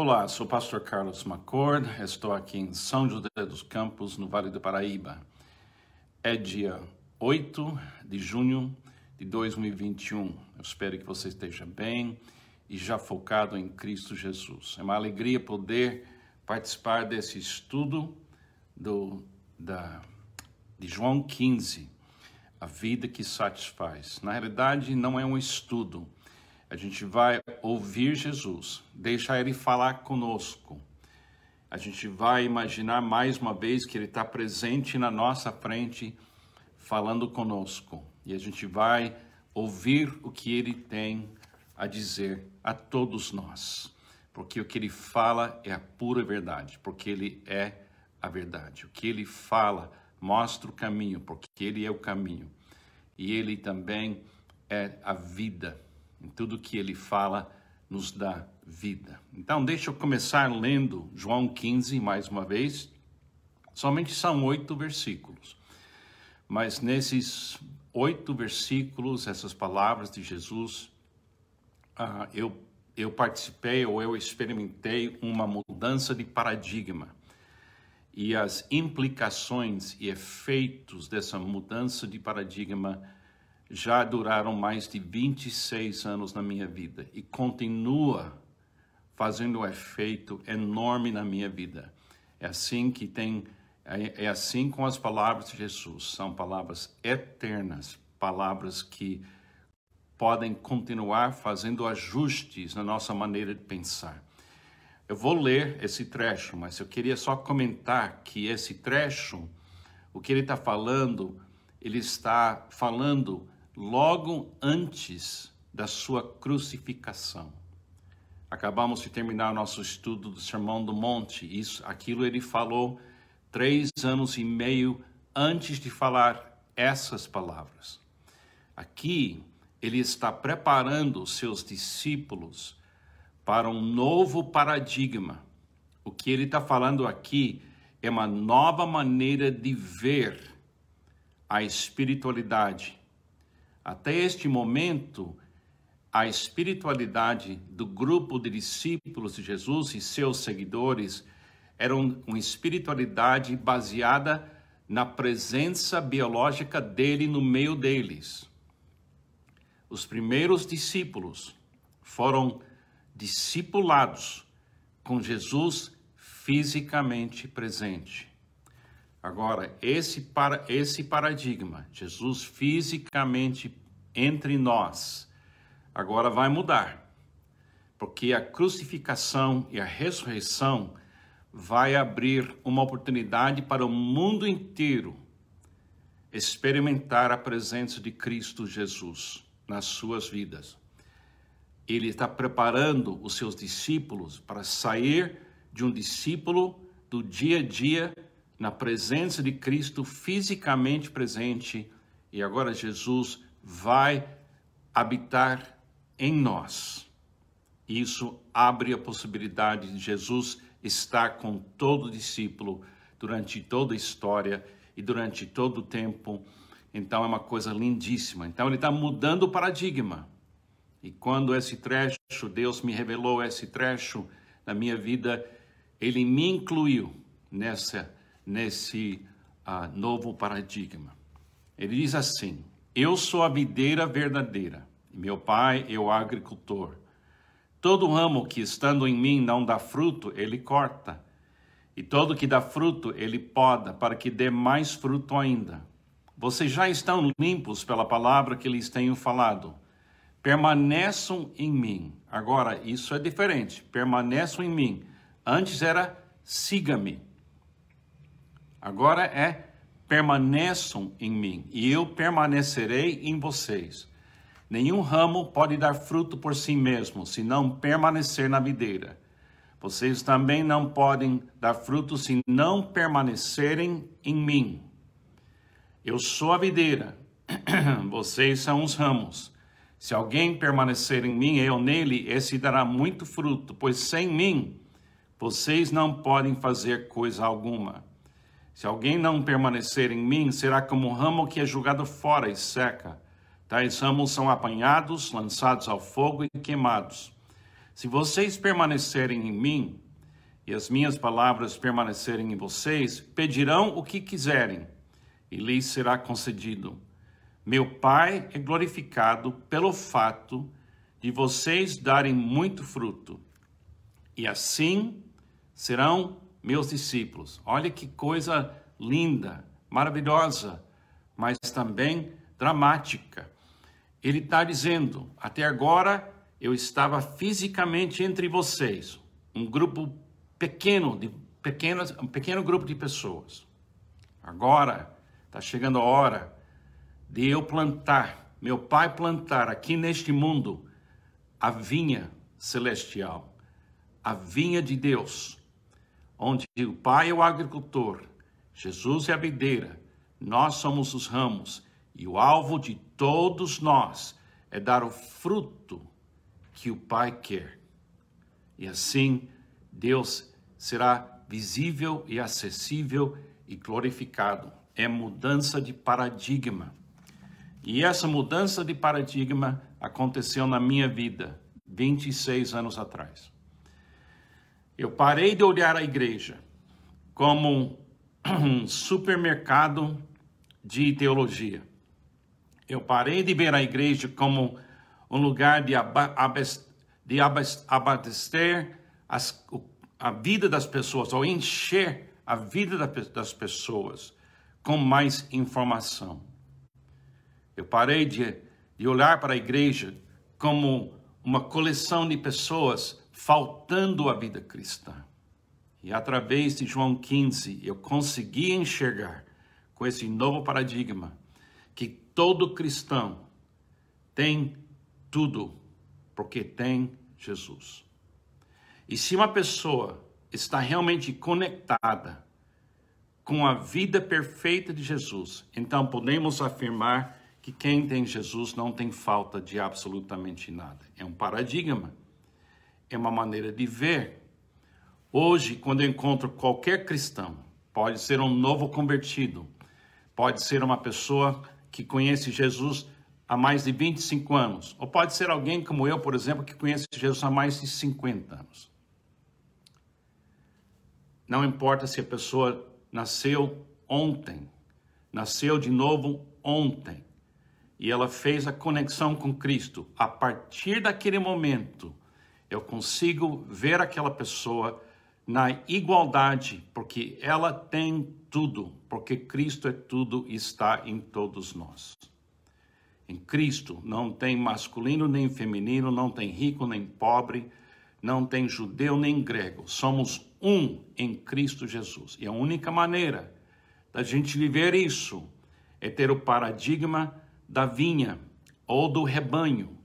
Olá, sou o pastor Carlos Macord, estou aqui em São José dos Campos, no Vale do Paraíba. É dia 8 de junho de 2021. Eu espero que você esteja bem e já focado em Cristo Jesus. É uma alegria poder participar desse estudo do, da, de João 15, a vida que satisfaz. Na realidade, não é um estudo, a gente vai ouvir Jesus, deixar ele falar conosco. A gente vai imaginar mais uma vez que ele está presente na nossa frente, falando conosco. E a gente vai ouvir o que ele tem a dizer a todos nós. Porque o que ele fala é a pura verdade, porque ele é a verdade. O que ele fala mostra o caminho, porque ele é o caminho. E ele também é a vida em tudo que ele fala nos dá vida. Então, deixa eu começar lendo João 15 mais uma vez. Somente são oito versículos, mas nesses oito versículos, essas palavras de Jesus, ah, eu, eu participei ou eu experimentei uma mudança de paradigma. E as implicações e efeitos dessa mudança de paradigma já duraram mais de 26 anos na minha vida e continua fazendo um efeito enorme na minha vida. É assim que tem é, é assim com as palavras de Jesus, são palavras eternas, palavras que podem continuar fazendo ajustes na nossa maneira de pensar. Eu vou ler esse trecho, mas eu queria só comentar que esse trecho, o que ele está falando, ele está falando logo antes da sua crucificação. Acabamos de terminar nosso estudo do Sermão do Monte. Isso, aquilo ele falou três anos e meio antes de falar essas palavras. Aqui ele está preparando os seus discípulos para um novo paradigma. O que ele está falando aqui é uma nova maneira de ver a espiritualidade até este momento, a espiritualidade do grupo de discípulos de Jesus e seus seguidores era uma espiritualidade baseada na presença biológica dele no meio deles. Os primeiros discípulos foram discipulados com Jesus fisicamente presente. Agora, esse, para, esse paradigma, Jesus fisicamente entre nós, agora vai mudar, porque a crucificação e a ressurreição vai abrir uma oportunidade para o mundo inteiro experimentar a presença de Cristo Jesus nas suas vidas. Ele está preparando os seus discípulos para sair de um discípulo do dia a dia na presença de Cristo fisicamente presente e agora Jesus vai habitar em nós. Isso abre a possibilidade de Jesus estar com todo discípulo durante toda a história e durante todo o tempo. Então é uma coisa lindíssima. Então ele está mudando o paradigma. E quando esse trecho, Deus me revelou esse trecho na minha vida, ele me incluiu nessa nesse uh, novo paradigma. Ele diz assim: Eu sou a videira verdadeira, e meu pai é o agricultor. Todo ramo que estando em mim não dá fruto, ele corta, e todo que dá fruto, ele poda, para que dê mais fruto ainda. Vocês já estão limpos pela palavra que lhes tenho falado. Permaneçam em mim. Agora, isso é diferente. Permaneçam em mim. Antes era siga-me. Agora é permaneçam em mim e eu permanecerei em vocês. Nenhum ramo pode dar fruto por si mesmo, se não permanecer na videira. Vocês também não podem dar fruto se não permanecerem em mim. Eu sou a videira, vocês são os ramos. Se alguém permanecer em mim, eu nele, esse dará muito fruto, pois sem mim vocês não podem fazer coisa alguma. Se alguém não permanecer em mim, será como um ramo que é jogado fora e seca. Tais ramos são apanhados, lançados ao fogo e queimados. Se vocês permanecerem em mim, e as minhas palavras permanecerem em vocês, pedirão o que quiserem, e lhes será concedido. Meu Pai é glorificado pelo fato de vocês darem muito fruto, e assim serão meus discípulos. Olha que coisa linda, maravilhosa, mas também dramática. Ele está dizendo: até agora eu estava fisicamente entre vocês, um grupo pequeno, de pequenas, um pequeno grupo de pessoas. Agora está chegando a hora de eu plantar, meu pai plantar aqui neste mundo a vinha celestial, a vinha de Deus onde o Pai é o agricultor, Jesus é a videira, nós somos os ramos, e o alvo de todos nós é dar o fruto que o Pai quer. E assim, Deus será visível e acessível e glorificado. É mudança de paradigma. E essa mudança de paradigma aconteceu na minha vida 26 anos atrás. Eu parei de olhar a igreja como um supermercado de teologia. Eu parei de ver a igreja como um lugar de, de abastecer as, a vida das pessoas, ou encher a vida das pessoas com mais informação. Eu parei de, de olhar para a igreja como uma coleção de pessoas faltando a vida cristã. E através de João 15, eu consegui enxergar com esse novo paradigma que todo cristão tem tudo porque tem Jesus. E se uma pessoa está realmente conectada com a vida perfeita de Jesus, então podemos afirmar que quem tem Jesus não tem falta de absolutamente nada. É um paradigma é uma maneira de ver. Hoje, quando eu encontro qualquer cristão, pode ser um novo convertido, pode ser uma pessoa que conhece Jesus há mais de 25 anos, ou pode ser alguém como eu, por exemplo, que conhece Jesus há mais de 50 anos. Não importa se a pessoa nasceu ontem, nasceu de novo ontem, e ela fez a conexão com Cristo. A partir daquele momento, eu consigo ver aquela pessoa na igualdade, porque ela tem tudo, porque Cristo é tudo e está em todos nós. Em Cristo não tem masculino nem feminino, não tem rico nem pobre, não tem judeu nem grego. Somos um em Cristo Jesus. E a única maneira da gente viver isso é ter o paradigma da vinha ou do rebanho,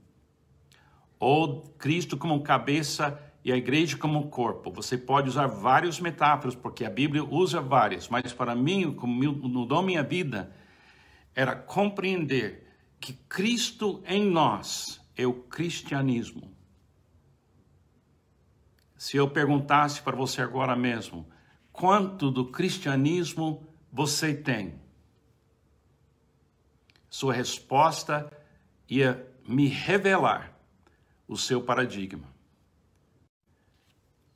ou Cristo como cabeça e a igreja como corpo. Você pode usar vários metáforas, porque a Bíblia usa várias, mas para mim, como mudou minha vida, era compreender que Cristo em nós é o cristianismo. Se eu perguntasse para você agora mesmo, quanto do cristianismo você tem? Sua resposta ia me revelar o seu paradigma.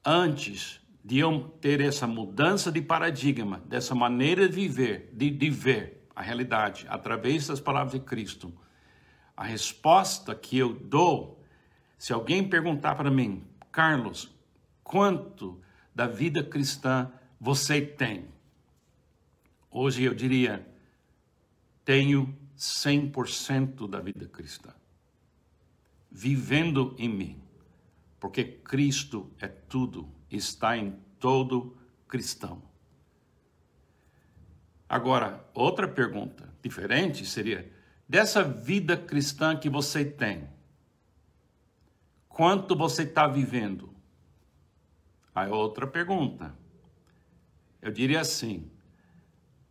Antes de eu ter essa mudança de paradigma, dessa maneira de viver, de, de ver a realidade através das palavras de Cristo, a resposta que eu dou, se alguém perguntar para mim, Carlos, quanto da vida cristã você tem? Hoje eu diria, tenho 100% da vida cristã vivendo em mim, porque Cristo é tudo, está em todo cristão. Agora, outra pergunta diferente seria: dessa vida cristã que você tem, quanto você está vivendo? Aí, é outra pergunta. Eu diria assim: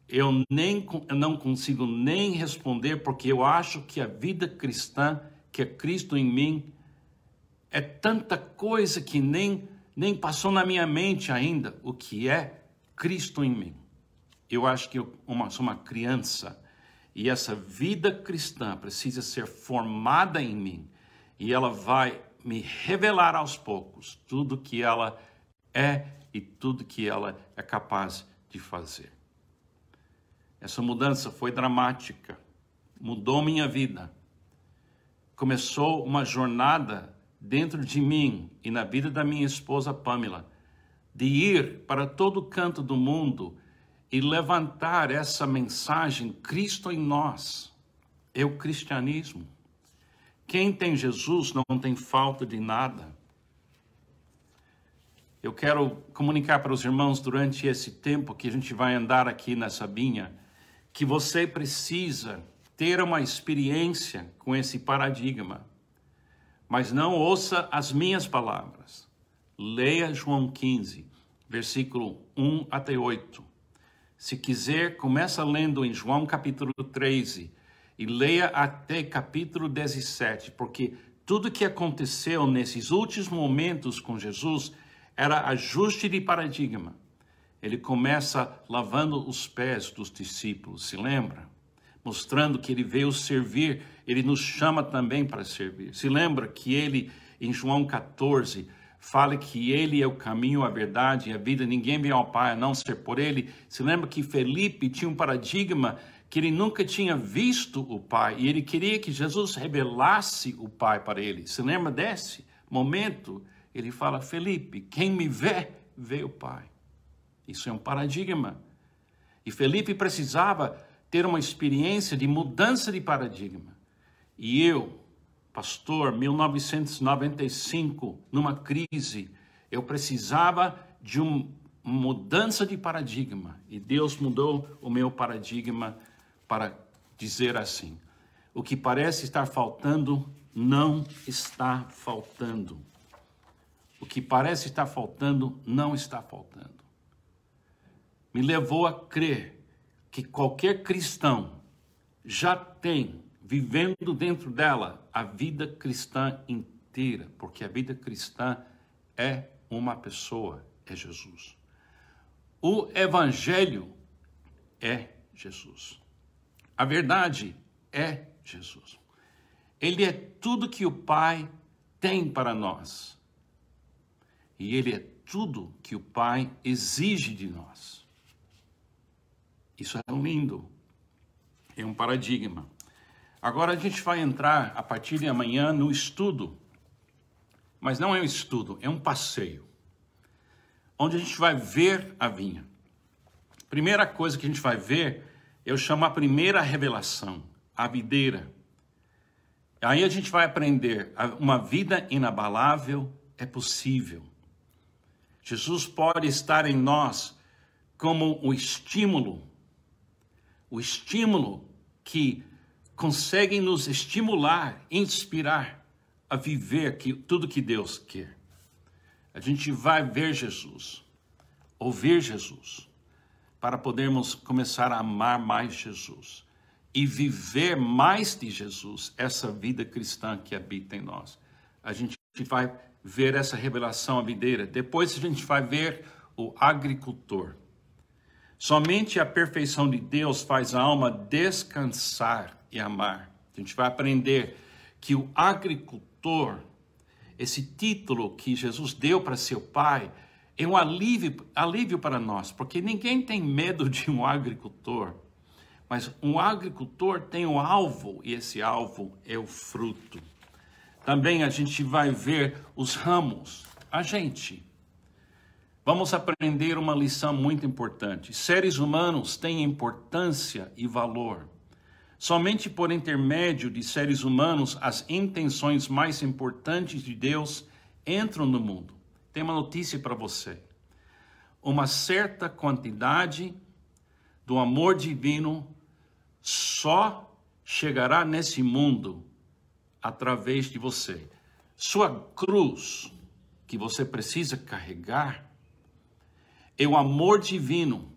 eu nem eu não consigo nem responder porque eu acho que a vida cristã que é Cristo em mim, é tanta coisa que nem, nem passou na minha mente ainda o que é Cristo em mim. Eu acho que eu uma, sou uma criança e essa vida cristã precisa ser formada em mim e ela vai me revelar aos poucos tudo que ela é e tudo que ela é capaz de fazer. Essa mudança foi dramática, mudou minha vida começou uma jornada dentro de mim e na vida da minha esposa Pamela, de ir para todo canto do mundo e levantar essa mensagem Cristo em nós. É o cristianismo. Quem tem Jesus não tem falta de nada. Eu quero comunicar para os irmãos durante esse tempo que a gente vai andar aqui nessa vinha, que você precisa ter uma experiência com esse paradigma. Mas não ouça as minhas palavras. Leia João 15, versículo 1 até 8. Se quiser, começa lendo em João capítulo 13 e leia até capítulo 17, porque tudo que aconteceu nesses últimos momentos com Jesus era ajuste de paradigma. Ele começa lavando os pés dos discípulos, se lembra? mostrando que ele veio servir, ele nos chama também para servir. Se lembra que ele, em João 14, fala que ele é o caminho, a verdade e a vida, ninguém vem ao Pai a não ser por ele. Se lembra que Felipe tinha um paradigma que ele nunca tinha visto o Pai e ele queria que Jesus revelasse o Pai para ele. Se lembra desse momento? Ele fala: Felipe, quem me vê, vê o Pai. Isso é um paradigma. E Felipe precisava ter uma experiência de mudança de paradigma. E eu, pastor, 1995, numa crise, eu precisava de uma mudança de paradigma. E Deus mudou o meu paradigma para dizer assim: o que parece estar faltando não está faltando. O que parece estar faltando não está faltando. Me levou a crer que qualquer cristão já tem vivendo dentro dela a vida cristã inteira, porque a vida cristã é uma pessoa, é Jesus. O evangelho é Jesus. A verdade é Jesus. Ele é tudo que o Pai tem para nós. E ele é tudo que o Pai exige de nós. Isso é lindo, é um paradigma. Agora a gente vai entrar a partir de amanhã no estudo, mas não é um estudo, é um passeio, onde a gente vai ver a vinha. Primeira coisa que a gente vai ver, eu chamo a primeira revelação, a videira. Aí a gente vai aprender, uma vida inabalável é possível. Jesus pode estar em nós como o estímulo o estímulo que conseguem nos estimular, inspirar a viver tudo que Deus quer. A gente vai ver Jesus, ouvir Jesus, para podermos começar a amar mais Jesus e viver mais de Jesus, essa vida cristã que habita em nós. A gente vai ver essa revelação à videira. Depois a gente vai ver o agricultor. Somente a perfeição de Deus faz a alma descansar e amar. Então, a gente vai aprender que o agricultor, esse título que Jesus deu para seu pai, é um alívio, alívio para nós, porque ninguém tem medo de um agricultor, mas um agricultor tem um alvo e esse alvo é o fruto. Também a gente vai ver os ramos. A gente, vamos aprender uma lição muito importante. Seres humanos têm importância e valor. Somente por intermédio de seres humanos, as intenções mais importantes de Deus entram no mundo. Tem uma notícia para você. Uma certa quantidade do amor divino só chegará nesse mundo através de você. Sua cruz que você precisa carregar é o amor divino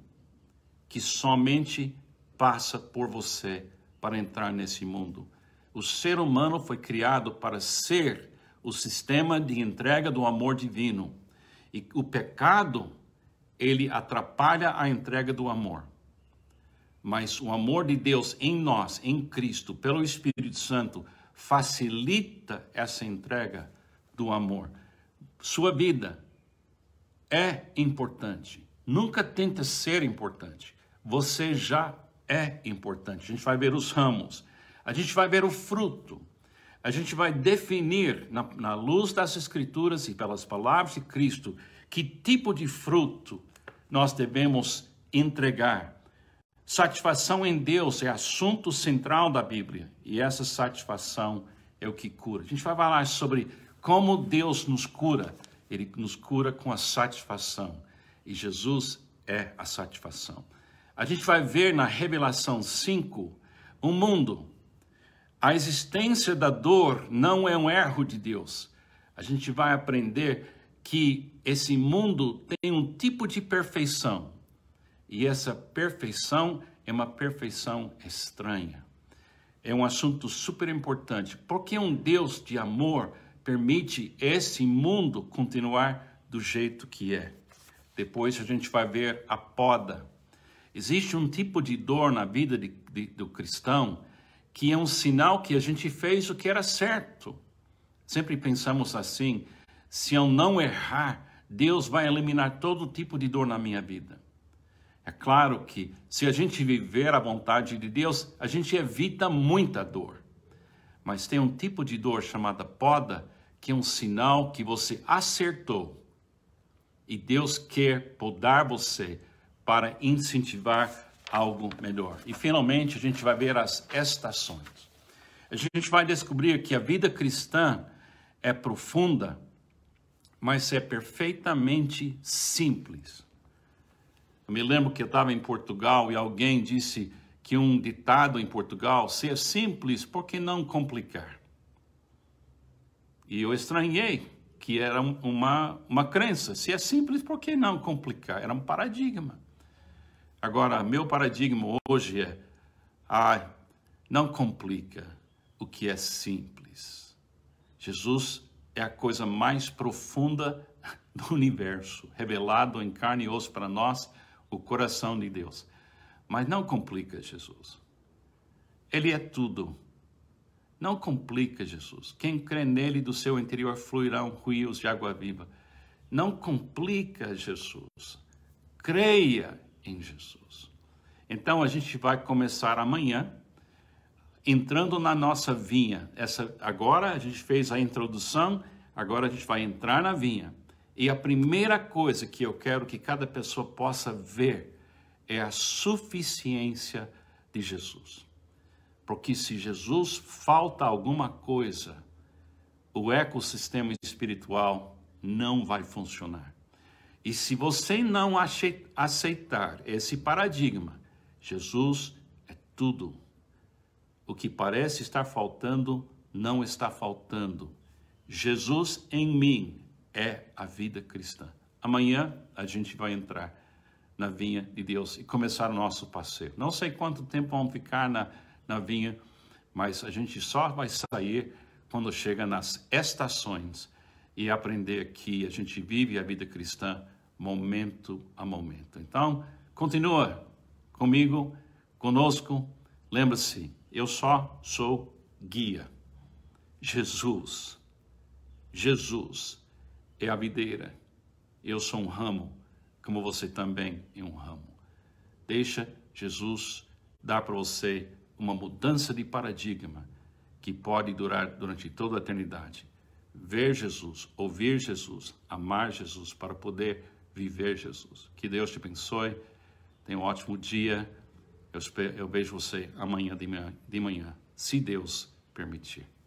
que somente passa por você para entrar nesse mundo. O ser humano foi criado para ser o sistema de entrega do amor divino. E o pecado, ele atrapalha a entrega do amor. Mas o amor de Deus em nós, em Cristo, pelo Espírito Santo, facilita essa entrega do amor. Sua vida é importante. Nunca tenta ser importante. Você já é importante. A gente vai ver os ramos, a gente vai ver o fruto. A gente vai definir, na, na luz das Escrituras e pelas palavras de Cristo, que tipo de fruto nós devemos entregar. Satisfação em Deus é assunto central da Bíblia e essa satisfação é o que cura. A gente vai falar sobre como Deus nos cura ele nos cura com a satisfação. E Jesus é a satisfação. A gente vai ver na Revelação 5 um mundo. A existência da dor não é um erro de Deus. A gente vai aprender que esse mundo tem um tipo de perfeição. E essa perfeição é uma perfeição estranha. É um assunto super importante. Porque é um Deus de amor permite esse mundo continuar do jeito que é. Depois a gente vai ver a poda. Existe um tipo de dor na vida de, de, do cristão que é um sinal que a gente fez o que era certo. Sempre pensamos assim: se eu não errar, Deus vai eliminar todo tipo de dor na minha vida. É claro que se a gente viver a vontade de Deus, a gente evita muita dor mas tem um tipo de dor chamada poda, que é um sinal que você acertou. E Deus quer podar você para incentivar algo melhor. E finalmente a gente vai ver as estações. A gente vai descobrir que a vida cristã é profunda, mas é perfeitamente simples. Eu me lembro que eu estava em Portugal e alguém disse que um ditado em Portugal ser simples, por que não complicar? E eu estranhei que era uma, uma crença. Se é simples, por que não complicar? Era um paradigma. Agora, meu paradigma hoje é: ah, não complica o que é simples. Jesus é a coisa mais profunda do universo, revelado em carne e osso para nós, o coração de Deus. Mas não complica Jesus. Ele é tudo. Não complica Jesus. Quem crê nele do seu interior fluirão rios de água viva. Não complica Jesus. Creia em Jesus. Então a gente vai começar amanhã entrando na nossa vinha. Essa agora a gente fez a introdução, agora a gente vai entrar na vinha. E a primeira coisa que eu quero que cada pessoa possa ver é a suficiência de Jesus. Porque se Jesus falta alguma coisa, o ecossistema espiritual não vai funcionar. E se você não aceitar esse paradigma, Jesus é tudo. O que parece estar faltando, não está faltando. Jesus em mim é a vida cristã. Amanhã a gente vai entrar na vinha de Deus e começar o nosso passeio. Não sei quanto tempo vamos ficar na, na vinha, mas a gente só vai sair quando chega nas estações e aprender que a gente vive a vida cristã momento a momento. Então, continua comigo, conosco. Lembra-se, eu só sou guia. Jesus, Jesus é a videira, eu sou um ramo como você também em um ramo. Deixa Jesus dar para você uma mudança de paradigma que pode durar durante toda a eternidade. Ver Jesus, ouvir Jesus, amar Jesus para poder viver Jesus. Que Deus te abençoe. Tenha um ótimo dia. Eu, espero, eu vejo você amanhã de manhã, de manhã, se Deus permitir.